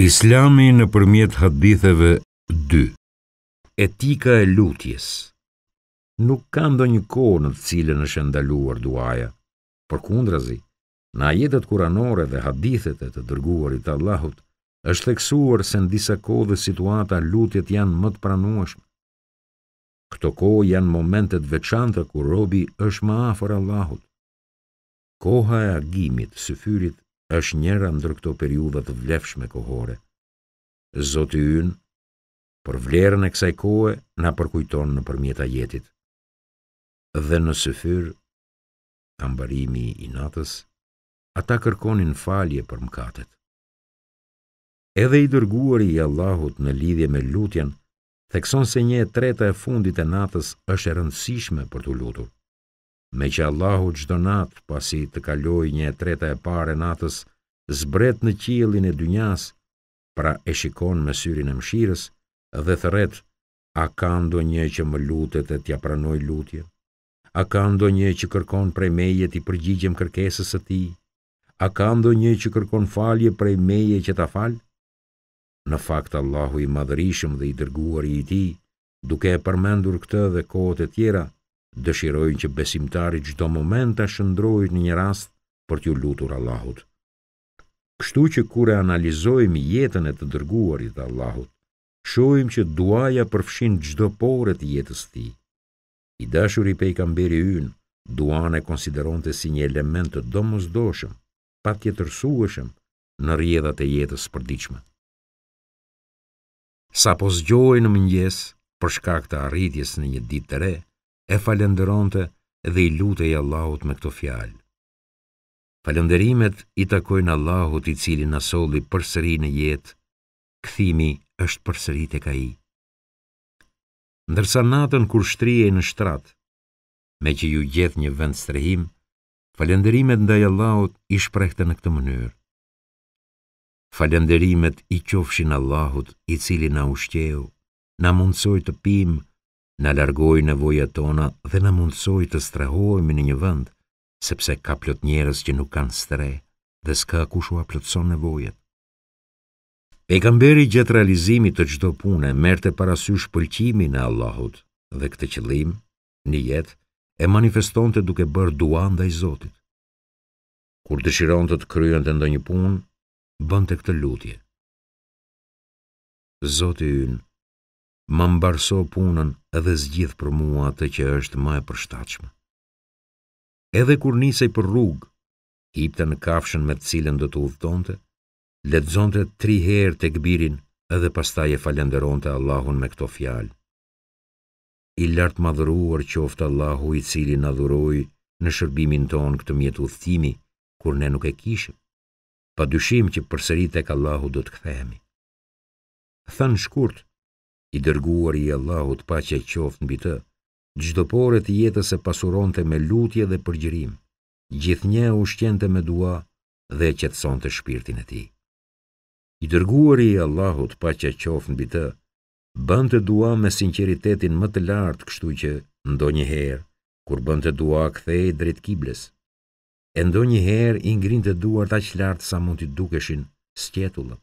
Islami në përmjet haditheve 2 Etika e lutjes Nuk ka do një kohë në të cilën është ndaluar duaja, për kundrazi, në ajetet kuranore dhe hadithet e të dërguarit Allahut, është teksuar se në disa kohë dhe situata lutjet janë më të pranueshme. Këto kohë janë momentet veçanta kur robi është më afër Allahut. Koha e agimit, syfyrit është njëra ndër këto periudha të vlefshme kohore. Zoti ynë për vlerën e kësaj kohe na përkujton nëpërmjet ajetit. Dhe në sëfyr, ambarimi mbarimi i natës, ata kërkonin falje për mëkatet. Edhe i dërguari i Allahut në lidhje me lutjen thekson se një e treta e fundit e natës është e rëndësishme për të lutur me që Allahu gjdo natë pasi të kaloj një e treta e pare natës zbret në qilin e dynjas, pra e shikon me syrin e mshires dhe thëret, a ka ndo një që më lutet e tja pranoj lutje, a ka ndo një që kërkon prej meje të i përgjigjem kërkesës e ti, a ka ndo një që kërkon falje prej meje që ta fal, në fakt Allahu i madhërishëm dhe i dërguar i ti, duke e përmendur këtë dhe kohët e tjera, dëshirojnë që besimtari çdo moment ta shndrojë në një rast për t'u lutur Allahut. Kështu që kur e analizojmë jetën e të dërguarit Allahut, shohim që duaja përfshin çdo porë të jetës së tij. I dashuri pejgamberi ynë duan e konsideronte si një element të domosdoshëm, patjetërsueshëm në rjedhat e jetës përdiqme. përditshme. Sa po zgjohej në mëngjes për shkak të arritjes në një ditë të re, e falenderonte dhe i lutej Allahut me këto fjalë. Falënderimet i takojnë Allahut i cili na solli përsëri në jetë. Kthimi është përsëri tek Ai. Ndërsa natën kur shtrihej në shtrat, me që ju gjet një vend strehim, falënderimet ndaj Allahut i shprehte në këtë mënyrë. Falënderimet i qofshin Allahut i cili na ushqeu, na mundsoi të pimë në largoi në voja tona dhe në mundsoj të strehohemi në një vënd, sepse ka plot njerëz që nuk kanë stre dhe s'ka kushua plotson në vojet. Pekamberi gjithë realizimit të gjdo pune merte parasysh pëlqimi në Allahut dhe këtë qëllim, një jetë, e manifeston të duke bërë dua ndaj i Zotit. Kur dëshiron të të kryon të ndo një punë, bënd të këtë lutje. Zotit ynë, më mbarso punën edhe zgjith për mua atë që është më e përshtatshme. Edhe kur nisej për rrugë, hipte në kafshën me të cilën do të udhëtonte, lexonte tri herë tek birin edhe pastaj e falenderonte Allahun me këto fjalë. I lart madhruar qoftë Allahu i cili na dhuroi në shërbimin tonë këtë mjet udhëtimi kur ne nuk e kishim. Pa dyshim që përsëri tek Allahu do të kthehemi. Thënë shkurt, i dërguar i Allahut pa që mbi të, çdo porët i jetës e pasuronte me lutje dhe përgjërim, gjithnjë u shqente me dua dhe që të sonë të shpirtin e ti. I dërguar i Allahut pa që mbi të, bënd të dua me sinceritetin më të lartë kështu që ndo kur bënd të dua kthej drejt kibles, e ndo i ngrin të aq të lartë sa mund të dukeshin sqetullët,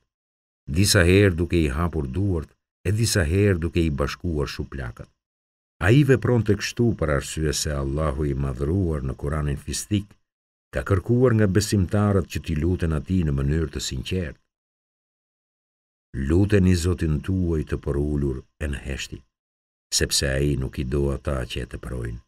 disa herë duke i hapur duart, e disa herë duke i bashkuar shuplakat. A i vepron të kështu për arsye se Allahu i madhruar në kuranin fistik, ka kërkuar nga besimtarët që ti luten ati në mënyrë të sinqert. Luten i zotin tuaj të përullur e në heshti, sepse a i nuk i do ata që e të përojnë.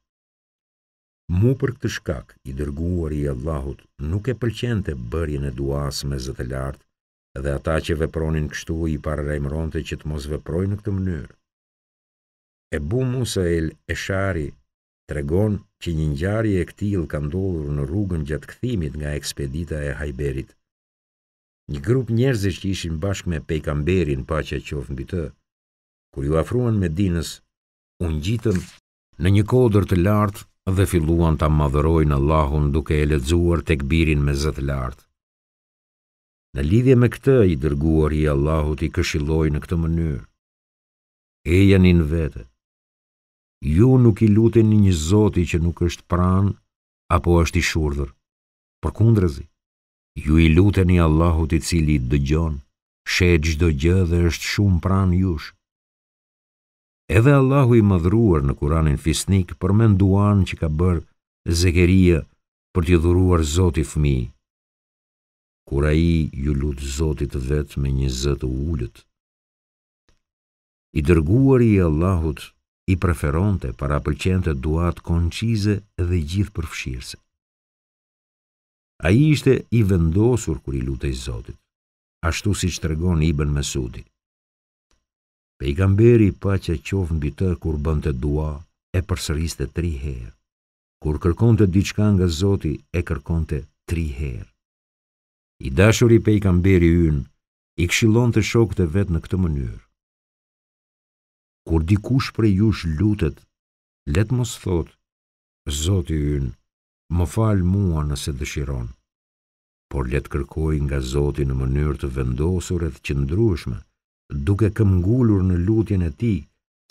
Mu për këtë shkak, i dërguar i Allahut nuk e pëlqente bërjen e duas me zëtë lartë dhe ata që vepronin kështu i rejmëronte që të mos veprojnë në këtë mënyrë. E bu Musa el Eshari tregon që një ngjarje e këtil ka ndodhur në rrugën gjatë kthimit nga ekspedita e Hajberit. Një grup njerëzish që ishin bashkë me pejgamberin paqja qoftë mbi të, kur ju afruan Medinës, u ngjitën në një kodër të lartë dhe filluan ta madhërojnë Allahun duke e lexuar këbirin me zëtë lartë. Në lidhje me këtë i dërguar i Allahut i këshiloj në këtë mënyrë. E janin vete. Ju nuk i lutin një zoti që nuk është pran, apo është i shurdhër. Për kundrezi, ju i lutin një Allahut i cili i dëgjon, shetë gjdo gjë dhe është shumë pran jush. Edhe Allahu i madhruar në kuranin fisnik për menduan që ka bërë zekeria për t'i dhuruar zoti fëmijë kur a i ju lutë zotit vetë me një zëtë ullët. I dërguar i Allahut i preferonte para pëlqente duat konqize dhe gjithë përfshirëse. A i ishte i vendosur kur i lutë zotit, ashtu si që Ibn regon i bën mesudit. Pe i gamberi pa që qovë bitër kur bënte dua e përsëriste tri herë. Kur kërkonte diçka nga Zoti, e kërkonte tri herë. I dashuri i pej kamberi yn, i kshilon të shokët e vetë në këtë mënyrë. Kur di kush për jush lutet, let mos thot, Zoti yn, më falë mua nëse dëshiron, Por let kërkoj nga Zoti në mënyrë të vendosur e të qëndrushme, Duke këm ngullur në lutjen e ti,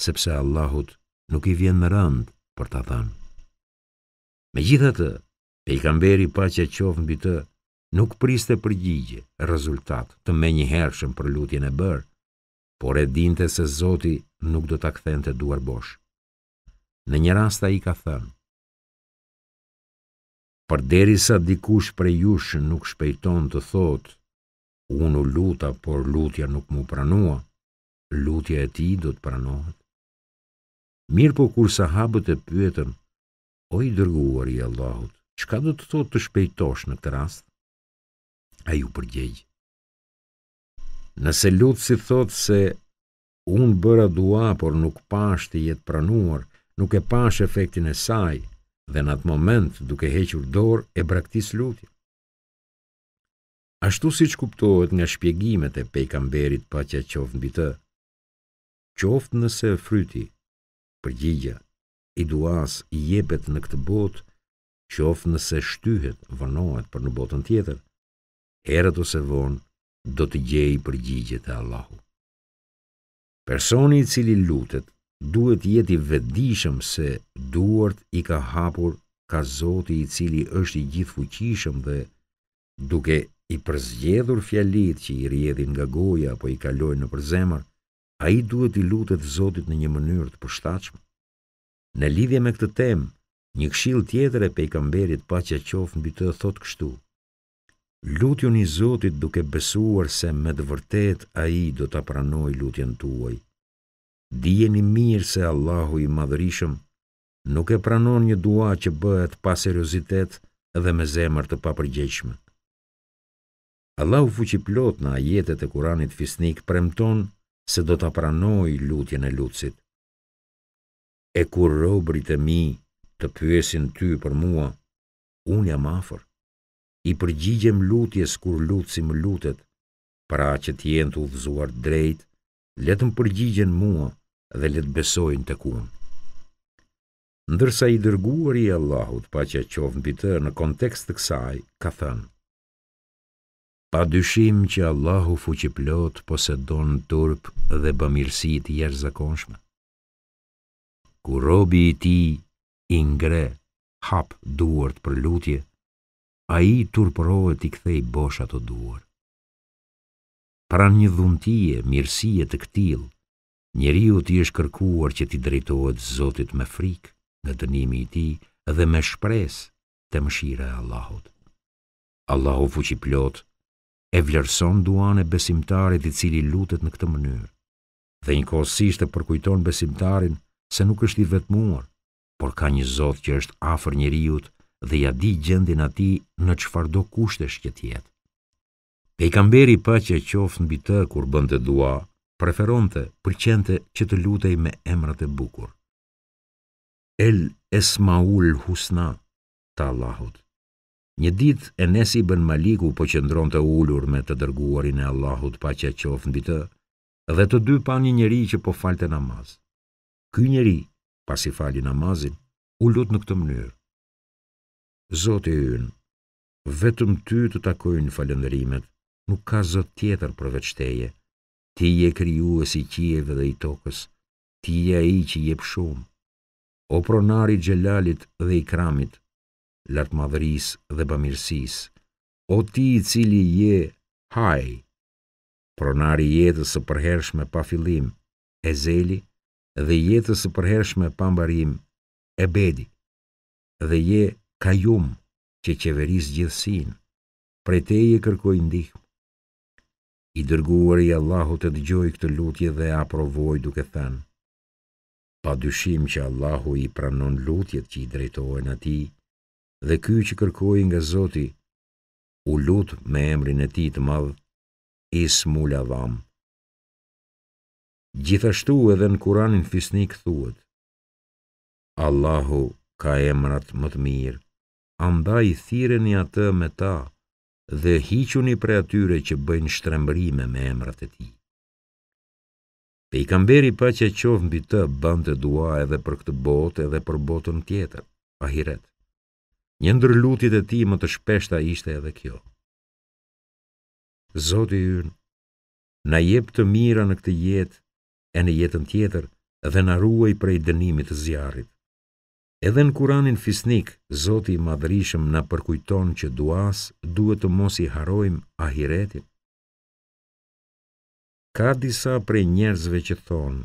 Sepse Allahut nuk i vjen në randë për të thanë. Me gjithatë, pej kamberi pa që e qofën bitë, të, nuk priste përgjigje rezultat të me një hershëm për lutjen e bërë, por e dinte se Zoti nuk do të këthen të duar bosh. Në një rasta i ka thënë, për deri sa dikush për jush nuk shpejton të thot, unë u luta, por lutja nuk mu pranua, lutja e ti do të pranohet. Mirë po kur sahabët e pyetën, o i dërguar i Allahut, qka do të thot të shpejtosh në këtë rast? a ju përgjegjë. Nëse lutë si thotë se unë bëra dua, por nuk pashtë të jetë pranuar, nuk e pashtë efektin e saj, dhe në atë moment duke hequr dorë e braktis lutë. Ashtu si që kuptohet nga shpjegimet e pejkamberit pa që qoftë në bitë, qoftë nëse fryti, përgjigja, i duas, i jebet në këtë botë, qoftë nëse shtyhet, vënohet për në botën tjetër, herët ose vonë do të gjej përgjigje të Allahu. Personi i cili lutet duhet jeti vedishëm se duart i ka hapur ka zoti i cili është i gjithë fuqishëm dhe duke i përzgjedhur fjalit që i rjedhin nga goja apo i kalojnë në përzemar, a i duhet i lutet zotit në një mënyrë të përshtachmë. Në lidhje me këtë temë, një këshil tjetër e pejkamberit pa që qofë në bitë dhe thotë kështu, lutjun i Zotit duke besuar se me të vërtet a i do të pranoj lutjen tuaj. Dijeni mirë se Allahu i madhërishëm nuk e pranon një dua që bëhet pa seriositet dhe me zemër të papërgjeqme. Allahu fuqi plot në ajetet e kuranit fisnik premton se do të pranoj lutjen e lutësit. E kur robrit e mi të pyesin ty për mua, unë jam afer i përgjigjem lutjes kur lutësim lutet, pra që t'jen t'u vëzuar drejt, letëm përgjigjen mua dhe letë besojnë të kunë. Ndërsa i dërguar i Allahut, pa që qovën të në kontekst të kësaj, ka thënë, Pa dyshim që Allahu fuqi plot posedon turp dhe bamirësi të jashtëzakonshme. Kur robi i tij i ngre hap duart për lutje, a i turpërohet i kthej bosha të duar. Pra një dhuntie, mirësie të këtil, njeri u t'i është kërkuar që t'i drejtohet zotit me frikë, në dënimi i ti dhe me shpres të mëshira e Allahut. Allahu fuqi plot, e vlerëson duan e besimtarit i cili lutet në këtë mënyrë, dhe një kosisht e përkujton besimtarin se nuk është i vetmuar, por ka një zot që është afer njeriut, dhe ja di gjendin ati në qëfar do Pe i kamberi pa që qofë në bitë kur bënd të dua, preferonte, përqente që të lutej me emrat e bukur. El Esmaul Husna, ta Allahut. Një dit e nesi bën Maliku po qëndron të ullur me të dërguarin e Allahut pa që qofë në bitë, dhe të dy pa një njeri që po falte namaz. Ky njeri, pasi fali namazin, u lut në këtë mënyrë. Zoti yn, vetëm ty të takojnë falëndërimet, nuk ka zot tjetër përveç teje. Ti je kriju e si qieve dhe i tokës, ti je i që jep pëshumë, O pronari gjelalit dhe i kramit, lartë madhëris dhe bëmirsis, o ti i cili je haj, pronari jetës së përhershme pa filim, e zeli, dhe jetës së përhershme pa mbarim, e bedi, dhe je kajum që qeveris gjithsin, prej te i kërkoj ndihmë. I dërguar i Allahu të dëgjoj këtë lutje dhe aprovoj duke thënë, pa dyshim që Allahu i pranon lutjet që i drejtohen ati, dhe ky që kërkoj nga Zoti, u lut me emrin e ti të madhë, is mula dham. Gjithashtu edhe në kuranin fisnik thuet, Allahu ka emrat më të mirë, anda i thiren i atë me ta, dhe hiquni pre atyre që bëjnë shtrembrime me emrat e ti. kamberi pa që qovë mbi të bante dua edhe për këtë botë edhe për botën tjetër, ahiret. Një ndër lutit e ti më të shpeshta ishte edhe kjo. Zotë i yrë, na jep të mira në këtë jetë e në jetën tjetër dhe na ruaj prej dënimit të zjarit. Edhe në kuranin fisnik, Zoti i madhrishëm na përkujton që duas duhet të mos i harojmë ahiretin. Ka disa prej njerëzve që thonë,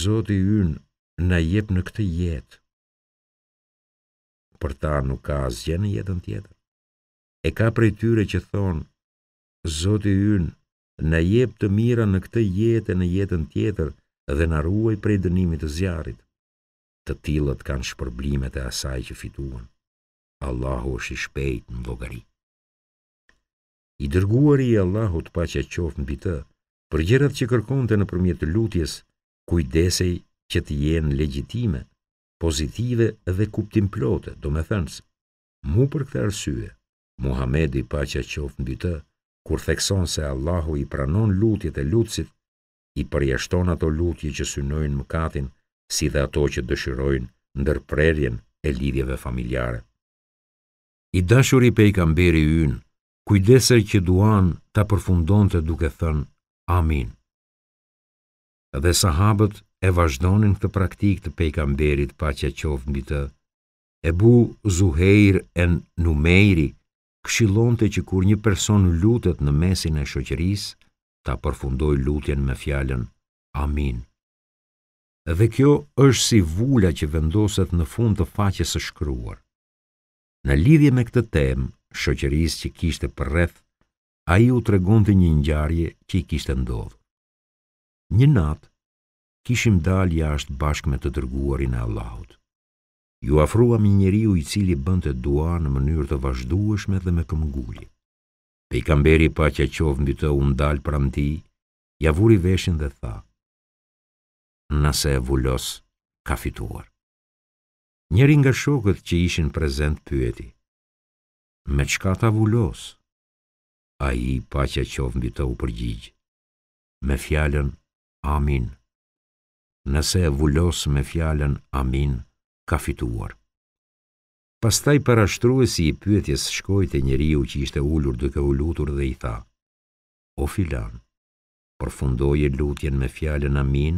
Zoti ynë na jep në këtë jetë. Për ta nuk ka asgjë në jetën tjetër. E ka prej tyre që thonë, Zoti ynë na jep të mira në këtë jetë e në jetën tjetër dhe na ruaj prej dënimit të zjarit të tilët kanë shpërblimet e asaj që fituan. Allahu është i shpejt në logari. I dërguar i Allahu të pa që qofë në bitë, për gjërat që kërkonte në përmjet lutjes, kujdesej që të jenë legjitime, pozitive dhe kuptim plote, do me thënës, mu për këtë arsye, Muhamedi pa që qofë në bitë, kur thekson se Allahu i pranon lutjet e lutësit, i përjashton ato lutje që synojnë më katin, si dhe ato që dëshirojnë ndërprerjen e lidhjeve familjare. I dashur i pejgamberi ynë, kujdeser që duan ta përfundonte duke thënë Amin. Dhe sahabët e vazhdonin këtë praktik të pejgamberit paqja bitë, mbi të. Ebu Zuhair en Numeiri këshillonte që kur një person lutet në mesin e shoqërisë, ta përfundoj lutjen me fjalën Amin dhe kjo është si vula që vendoset në fund të faqes së shkruar. Në lidhje me këtë temë, shoqërisë që kishte për rreth, ai u tregonte një ngjarje që i kishte ndodhur. Një nat, kishim dalë jashtë bashkë me të tërguarin e Allahut. Ju afruam një njeriu i cili bënte dua në mënyrë të vazhdueshme dhe me kamberi pa që qof mbi të u ndal pranti, ia vuri veshin dhe tha: Nëse e vullos, ka fituar. Njëri nga shokët që ishin prezent pyeti, me çka ta vullos? A i pa që qovën bita u përgjigjë, me fjallën, amin. Nëse e vullos, me fjallën, amin, ka fituar. Pastaj për ashtru e si i pyetjes shkojt e njëri u që ishte ullur, duke ullutur dhe i tha, o filan, përfundoj e lutjen me fjallën, amin,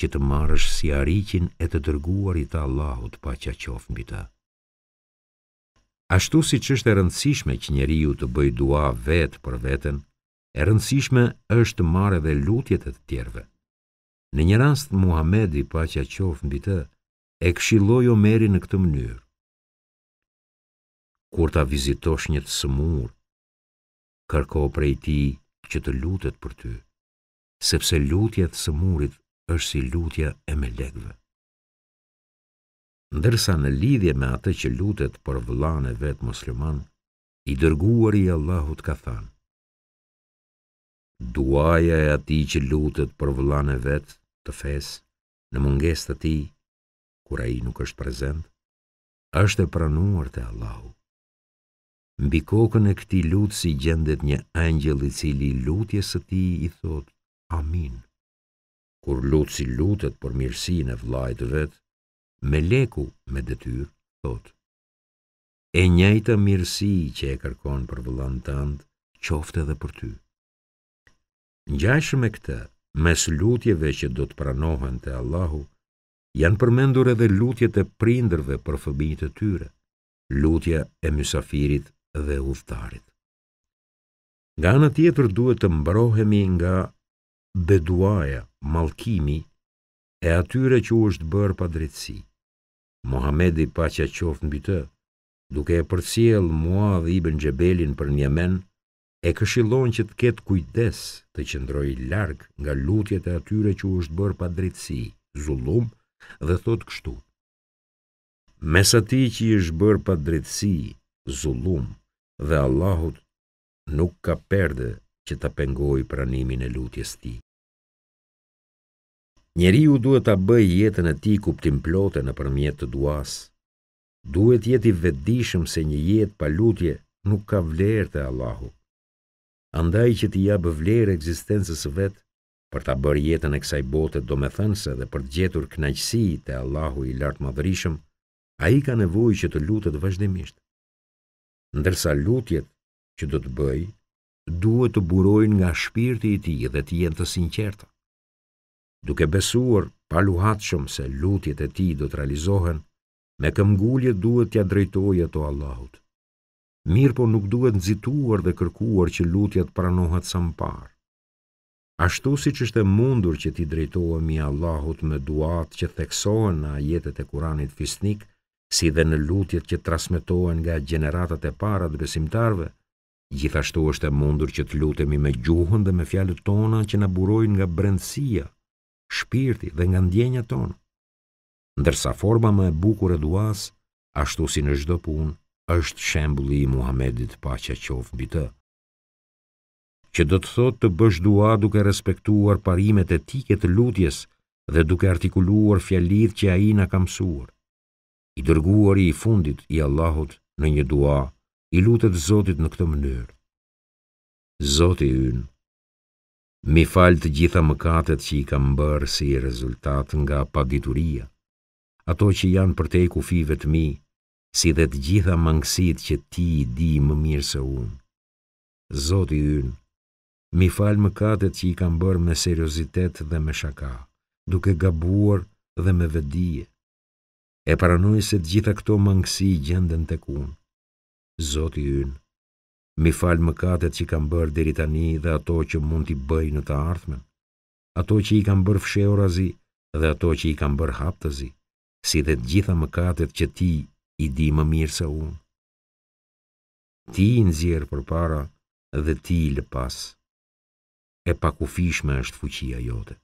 që të marrësh si arikin e të dërguarit të Allahut pa që qofë mbi të. Ashtu si që është e rëndësishme që njeri ju të bëj dua vetë për vetën, e rëndësishme është të marrë dhe lutjet e të tjerve. Në një rast, Muhamedi pa që qofë mbi të, e këshiloj o meri në këtë mënyrë. Kur ta vizitosh një të sëmur, kërko prej ti që të lutet për ty, sepse lutjet sëmurit është si lutja e me legve. Ndërsa në lidhje me atë që lutet për vlanë e vetë musliman, i dërguar i Allahut ka thanë. Duaja e ati që lutet për vlanë e vetë të fesë në munges të ti, kura i nuk është prezent, është e pranuar të Allahu. Mbi kokën e këti lutë si gjendet një angjel i cili lutje së ti i thotë, amin kur luci lutet për mirësin e vlajt vet, me leku me detyr, thot. E njëjta mirësi që e kërkon për vëllan të qofte dhe për ty. Në me këta, mes lutjeve që do të pranohen të Allahu, janë përmendur edhe lutje të prindrëve për fëbijit e tyre, lutje e mysafirit dhe uftarit. Nga në tjetër duhet të mbrohemi nga beduaja, malkimi, e atyre që u është bërë pa drejtësi. Mohamedi pa që qofë në bitë, duke e përsiel mua dhe i bën gjebelin për një men, e këshilon që të ketë kujdes të qëndroj largë nga lutjet e atyre që u është bërë pa drejtësi, zulum dhe thot kështu. Mes ati që i është bërë pa drejtësi, zulum dhe Allahut nuk ka perde që të pengoj pranimin e lutjes ti. Njeri ju duhet të bëj jetën e ti kuptim plote në përmjet të duas. Duhet jeti vedishëm se një jetë pa lutje nuk ka vlerë të Allahu. Andaj që ti bëvlerë vlerë eksistencës vetë, për të bërë jetën e kësaj bote do me thënëse dhe për të gjetur knajqësi të Allahu i lartë madhërishëm, a i ka nevoj që të lutët vazhdimisht. Ndërsa lutjet që do të bëj, duhet të burojnë nga shpirti i ti dhe të jetë të sinqerta duke besuar pa luhat shumë se lutjet e ti do të realizohen, me këmgullje duhet tja drejtoj e to Allahut. Mirë po nuk duhet nëzituar dhe kërkuar që lutjet pranohet sa parë. Ashtu si që është e mundur që ti drejtoj e mi Allahut me duat që theksohen në ajetet e kuranit fisnik, si dhe në lutjet që trasmetohen nga gjeneratat e para dhe besimtarve, gjithashtu është e mundur që të lutemi me gjuhën dhe me fjalët tona që në burojnë nga brendësia, shpirti dhe nga ndjenja ton. Ndërsa forma më e bukur e duas, ashtu si në çdo punë, është shembulli i Muhamedit paqja qof mbi të. Që do të thotë të bësh dua duke respektuar parimet etike të lutjes dhe duke artikuluar fjalit që ai na ka mësuar. I dërguari i fundit i Allahut në një dua i lutet Zotit në këtë mënyrë. Zoti ynë, mi falë të gjitha mëkatet që i kam bërë si rezultat nga padituria, ato që janë për te kufive të mi, si dhe të gjitha mangësit që ti i di më mirë se unë. Zoti ynë, mi falë mëkatet që i kam bërë me seriositet dhe me shaka, duke gabuar dhe me vedije. E paranoj se të gjitha këto mangësi gjenden të kunë. Zoti ynë, mi falë më katet që kam bërë deri tani dhe ato që mund t'i bëj në të ardhmen, ato që i kam bërë fsheo dhe ato që i kam bërë haptazi, si dhe gjitha më që ti i di më mirë se unë. Ti i nëzjerë për para dhe ti i lëpas, e pakufishme është fuqia jote.